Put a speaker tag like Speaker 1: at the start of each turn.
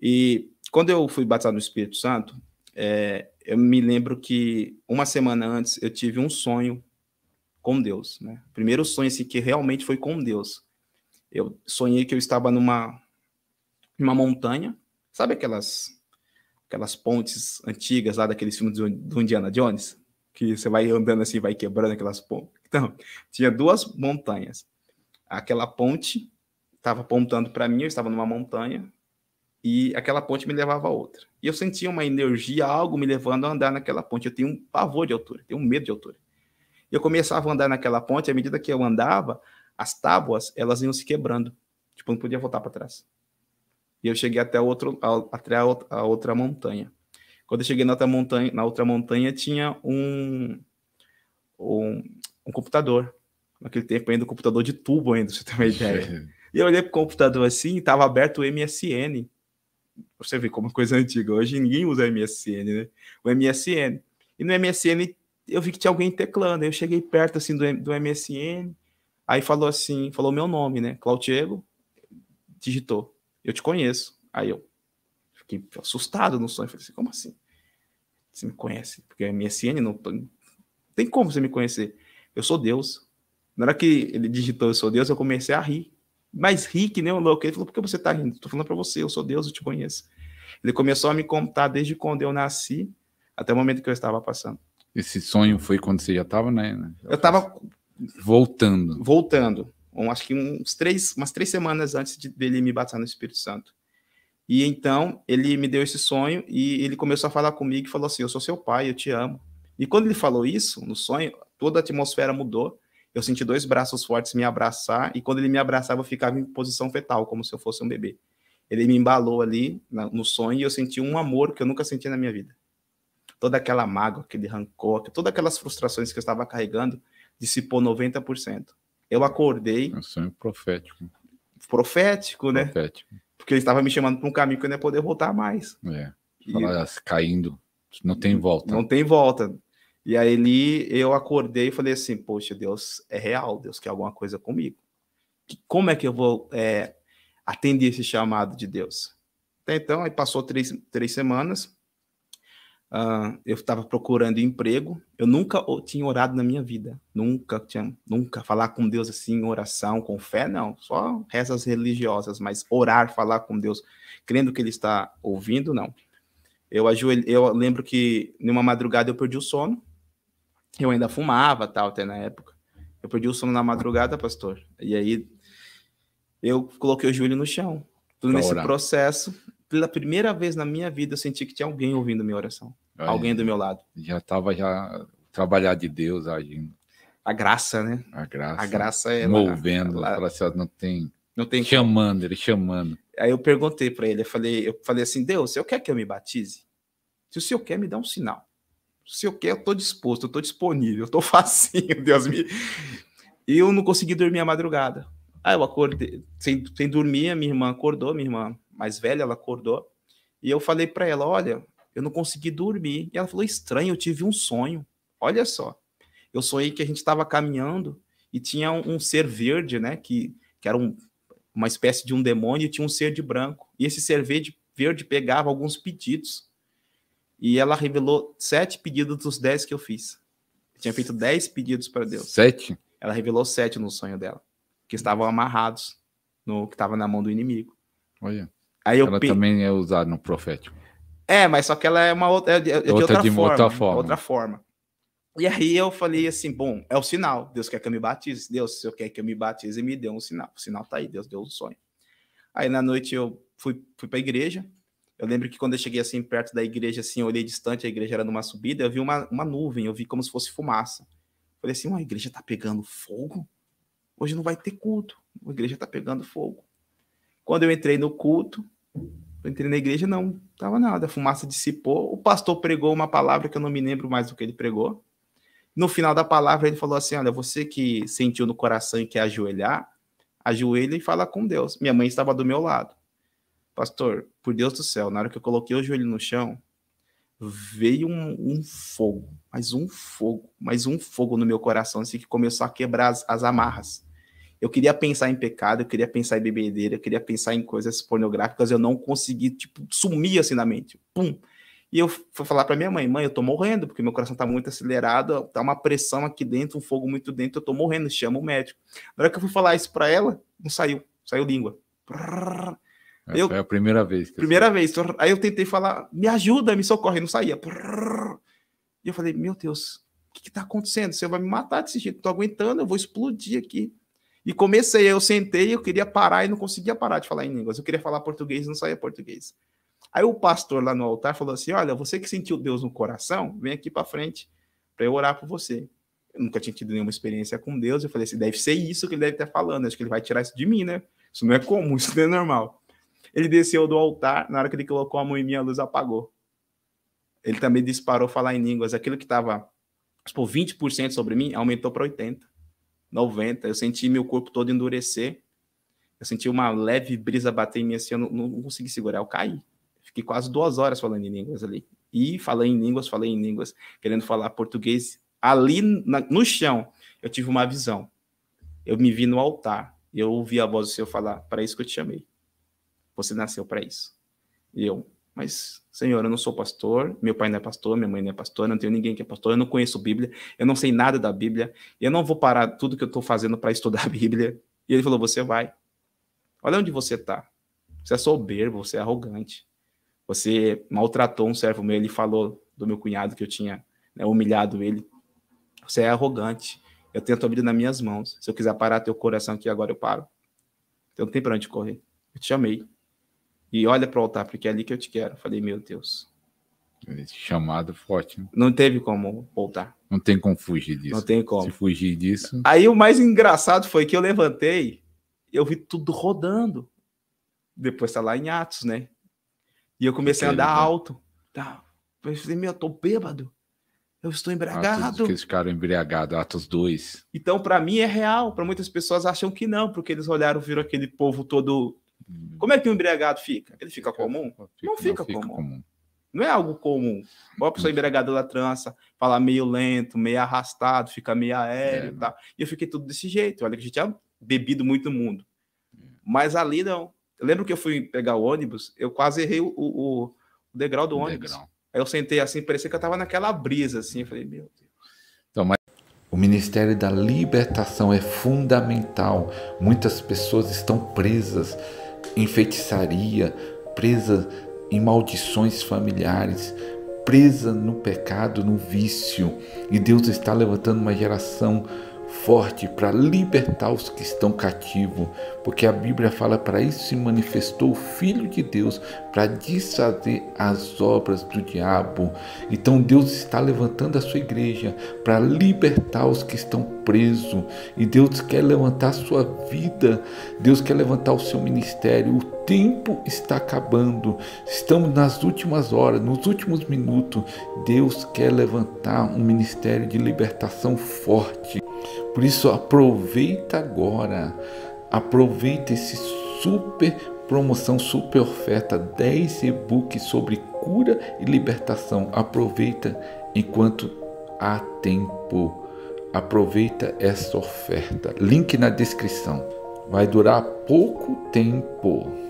Speaker 1: E quando eu fui batizado no Espírito Santo, é, eu me lembro que uma semana antes eu tive um sonho com Deus, né? Primeiro sonho assim, que realmente foi com Deus. Eu sonhei que eu estava numa uma montanha, sabe aquelas aquelas pontes antigas lá daqueles filmes do, do Indiana Jones, que você vai andando assim, vai quebrando aquelas pontes. Então, tinha duas montanhas. Aquela ponte estava apontando para mim, eu estava numa montanha, e aquela ponte me levava a outra. E eu sentia uma energia, algo me levando a andar naquela ponte. Eu tenho um pavor de altura, tenho um medo de altura. Eu começava a andar naquela ponte, à medida que eu andava, as tábuas elas iam se quebrando. Tipo, não podia voltar para trás. E eu cheguei até, outro, até a outra montanha. Quando eu cheguei na outra montanha, na outra montanha tinha um, um, um computador. Naquele tempo ainda um computador de tubo ainda, pra você ter uma ideia. e eu olhei pro computador assim, estava aberto o MSN você vê como coisa antiga. Hoje ninguém usa MSN, né? O MSN. E no MSN eu vi que tinha alguém teclando. Eu cheguei perto assim do, do MSN, aí falou assim, falou meu nome, né? Claudiego, digitou. Eu te conheço. Aí eu fiquei assustado no sonho. Falei assim, como assim? Você me conhece? Porque o MSN não tem como você me conhecer. Eu sou Deus. Na hora que ele digitou eu sou Deus, eu comecei a rir mais rico nem né, um louco. Ele falou, por que você tá rindo? tô falando para você, eu sou Deus, eu te conheço. Ele começou a me contar desde quando eu nasci até o momento que eu estava passando.
Speaker 2: Esse sonho foi quando você já estava, né? Eu estava... Voltando.
Speaker 1: Voltando. Um, acho que uns três, umas três semanas antes de, dele me batizar no Espírito Santo. E então ele me deu esse sonho e ele começou a falar comigo e falou assim: Eu sou seu pai, eu te amo. E quando ele falou isso no sonho, toda a atmosfera mudou eu senti dois braços fortes me abraçar, e quando ele me abraçava, eu ficava em posição fetal, como se eu fosse um bebê. Ele me embalou ali no sonho e eu senti um amor que eu nunca senti na minha vida. Toda aquela mágoa, aquele rancor, todas aquelas frustrações que eu estava carregando, dissipou 90%. Eu acordei. É um sonho profético. Profético, né? Profético. Porque ele estava me chamando para um caminho que eu não ia poder voltar mais.
Speaker 2: É. E... Ah, caindo. Não tem volta. Não tem volta.
Speaker 1: E aí ali eu acordei e falei assim, poxa, Deus é real, Deus quer alguma coisa comigo. Como é que eu vou é, atender esse chamado de Deus? Até então, aí passou três, três semanas, Uh, eu estava procurando emprego. Eu nunca tinha orado na minha vida. Nunca tinha, nunca falar com Deus assim, oração, com fé, não. Só rezas religiosas, mas orar, falar com Deus, crendo que Ele está ouvindo, não. Eu ajoelhei, eu lembro que numa madrugada eu perdi o sono eu ainda fumava, tal, até na época. Eu perdi o sono na madrugada, pastor. E aí eu coloquei o joelho no chão. Tudo nesse orar. processo, pela primeira vez na minha vida, eu senti que tinha alguém ouvindo minha oração. Aí, alguém
Speaker 2: do meu lado. Já estava já trabalhar de Deus agindo. A graça, né? A graça. A graça é movendo, lá, lá, assim, não tem não tem chamando, ele chamando.
Speaker 1: Aí eu perguntei para ele, eu falei, eu falei assim: "Deus, eu quero que eu me batize? Se o senhor quer, me dá um sinal" se eu quero, eu tô disposto, eu tô disponível, eu tô facinho, Deus me. Eu não consegui dormir a madrugada. Aí eu acordei, sem, sem dormir, minha irmã acordou, minha irmã mais velha, ela acordou. E eu falei para ela: Olha, eu não consegui dormir. E ela falou: Estranho, eu tive um sonho. Olha só. Eu sonhei que a gente estava caminhando e tinha um, um, ser verde, né? Que, que era um, uma espécie de um demônio e tinha um ser de branco. E esse ser verde, verde pegava alguns pedidos. E ela revelou sete pedidos dos dez que eu fiz. Eu tinha feito dez pedidos para Deus. Sete? Ela revelou sete no sonho dela, que estavam amarrados no que estava na mão do inimigo. Olha. Aí eu ela pe...
Speaker 2: também é usada no profético.
Speaker 1: É, mas só que ela é uma outra, é, é de outra, outra de forma, outra forma. Outra forma. E aí eu falei assim, bom, é o sinal. Deus quer que eu me batize. Deus, se eu quer que eu me batize, me deu um sinal. O sinal tá aí, Deus deu um sonho. Aí na noite eu fui, fui para a igreja, eu lembro que quando eu cheguei assim perto da igreja, assim, eu olhei distante, a igreja era numa subida, eu vi uma, uma nuvem, eu vi como se fosse fumaça. Falei assim, a igreja tá pegando fogo? Hoje não vai ter culto. A igreja tá pegando fogo. Quando eu entrei no culto, eu entrei na igreja, não tava nada. A fumaça dissipou. O pastor pregou uma palavra que eu não me lembro mais do que ele pregou. No final da palavra, ele falou assim: Olha, você que sentiu no coração e quer ajoelhar, ajoelha e fala com Deus. Minha mãe estava do meu lado. Pastor, por Deus do céu, na hora que eu coloquei o joelho no chão, veio um, um fogo, mais um fogo, mais um fogo no meu coração, assim que começou a quebrar as, as amarras. Eu queria pensar em pecado, eu queria pensar em bebedeira, eu queria pensar em coisas pornográficas, eu não consegui, tipo, sumir assim na mente. Pum! E eu fui falar para minha mãe, mãe, eu tô morrendo, porque meu coração tá muito acelerado, tá uma pressão aqui dentro, um fogo muito dentro, eu tô morrendo, chama o médico. Na hora que eu fui falar isso para ela, não saiu, saiu língua. Prrr
Speaker 2: eu, é a primeira vez.
Speaker 1: primeira vez. Aí eu tentei falar, me ajuda, me socorre, não saía. E eu falei, meu Deus, o que está acontecendo? Você vai me matar desse jeito, estou aguentando, eu vou explodir aqui. E comecei, eu sentei, eu queria parar e não conseguia parar de falar em línguas. Eu queria falar português não saía português. Aí o pastor lá no altar falou assim: Olha, você que sentiu Deus no coração, vem aqui para frente para eu orar por você. Eu nunca tinha tido nenhuma experiência com Deus. Eu falei assim: deve ser isso que ele deve estar falando. Acho que ele vai tirar isso de mim, né? Isso não é comum, isso não é normal. Ele desceu do altar, na hora que ele colocou a mão em minha luz, apagou. Ele também disparou falar em línguas. Aquilo que estava, tipo, 20% sobre mim, aumentou para 80%, 90%. Eu senti meu corpo todo endurecer. Eu senti uma leve brisa bater em mim assim, eu não, não consegui segurar, eu caí. Fiquei quase duas horas falando em línguas ali. E falei em línguas, falei em línguas, querendo falar português. Ali na, no chão, eu tive uma visão. Eu me vi no altar. Eu ouvi a voz do Senhor falar: Para isso que eu te chamei. Você nasceu para isso. E eu, mas Senhor, eu não sou pastor, meu pai não é pastor, minha mãe não é pastor, não tenho ninguém que é pastor, eu não conheço Bíblia, eu não sei nada da Bíblia, eu não vou parar tudo que eu estou fazendo para estudar a Bíblia. E ele falou: Você vai. Olha onde você está. Você é soberbo, você é arrogante. Você maltratou um servo meu, ele falou do meu cunhado que eu tinha né, humilhado ele. Você é arrogante. Eu tenho a tua vida nas minhas mãos. Se eu quiser parar teu coração aqui agora, eu paro. Então não tem para onde correr. Eu te chamei. E olha para o altar, porque é ali que eu te quero. Falei, meu Deus.
Speaker 2: Esse chamado forte. Né? Não teve como voltar. Não tem como fugir disso. Não tem como. Se fugir disso. Aí
Speaker 1: o mais engraçado foi que eu levantei, eu vi tudo rodando. Depois tá lá em Atos, né?
Speaker 2: E eu comecei a andar
Speaker 1: alto. Tá. Eu falei, meu, eu tô bêbado. Eu estou embriagado. Atos, que
Speaker 2: eles ficaram embriagados, Atos 2.
Speaker 1: Então, para mim é real. Para muitas pessoas acham que não, porque eles olharam, viram aquele povo todo Uhum. Como é que o embriagado fica? Ele fica, fica comum? Fica, não fica, não fica comum. comum. Não é algo comum. Uma pessoa uhum. embriagada da trança, fala meio lento, meio arrastado, fica meio aéreo é, e tal. E eu fiquei tudo desse jeito. Olha que a gente tinha bebido muito mundo. Uhum. Mas ali não. Eu lembro que eu fui pegar o ônibus, eu quase errei o, o, o degrau do o ônibus. Degrau. Aí eu sentei assim, parecia que eu tava naquela brisa, assim. Eu falei,
Speaker 3: meu Deus. Então, mas... O ministério da libertação é fundamental. Muitas pessoas estão presas em feitiçaria, presa em maldições familiares, presa no pecado, no vício. E Deus está levantando uma geração forte para libertar os que estão cativos, porque a Bíblia fala para isso se manifestou o Filho de Deus para desfazer as obras do diabo. Então Deus está levantando a sua igreja para libertar os que estão presos e Deus quer levantar a sua vida, Deus quer levantar o seu ministério. O tempo está acabando, estamos nas últimas horas, nos últimos minutos. Deus quer levantar um ministério de libertação forte. Por isso, aproveita agora, aproveita esse super promoção, super oferta, 10 e-books sobre cura e libertação. Aproveita enquanto há tempo. Aproveita essa oferta. Link na descrição. Vai durar pouco tempo.